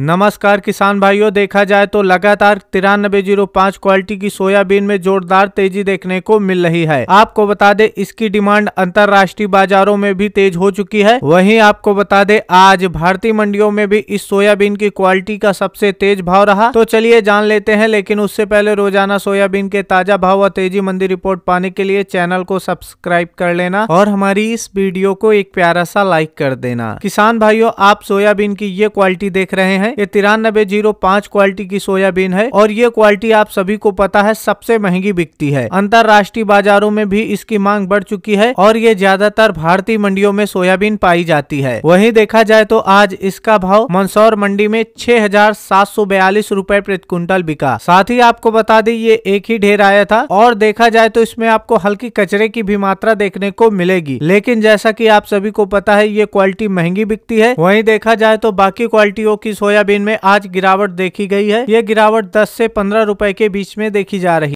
नमस्कार किसान भाइयों देखा जाए तो लगातार तिरानबे जीरो पाँच क्वालिटी की सोयाबीन में जोरदार तेजी देखने को मिल रही है आपको बता दे इसकी डिमांड अंतरराष्ट्रीय बाजारों में भी तेज हो चुकी है वहीं आपको बता दे आज भारतीय मंडियों में भी इस सोयाबीन की क्वालिटी का सबसे तेज भाव रहा तो चलिए जान लेते हैं लेकिन उससे पहले रोजाना सोयाबीन के ताजा भाव व तेजी मंदी रिपोर्ट पाने के लिए चैनल को सब्सक्राइब कर लेना और हमारी इस वीडियो को एक प्यारा सा लाइक कर देना किसान भाइयों आप सोयाबीन की ये क्वालिटी देख रहे हैं है ये तिरानबे जीरो पांच क्वालिटी की सोयाबीन है और ये क्वालिटी आप सभी को पता है सबसे महंगी बिकती है अंतरराष्ट्रीय बाजारों में भी इसकी मांग बढ़ चुकी है और ये ज्यादातर भारतीय मंडियों में सोयाबीन पाई जाती है वही देखा जाए तो आज इसका भाव मंदसौर मंडी में छह हजार सात सौ बयालीस रूपए प्रति क्विंटल बिका साथ ही आपको बता दें ये एक ही ढेर आया था और देखा जाए तो इसमें आपको हल्की कचरे की भी मात्रा देखने को मिलेगी लेकिन जैसा की आप सभी को पता है ये क्वालिटी महंगी बिकती है वही देखा जाए तो बाकी क्वालिटियों की सोया सोयाबीन में आज गिरावट देखी गई है ये गिरावट दस से पंद्रह रुपए के बीच में देखी जा रही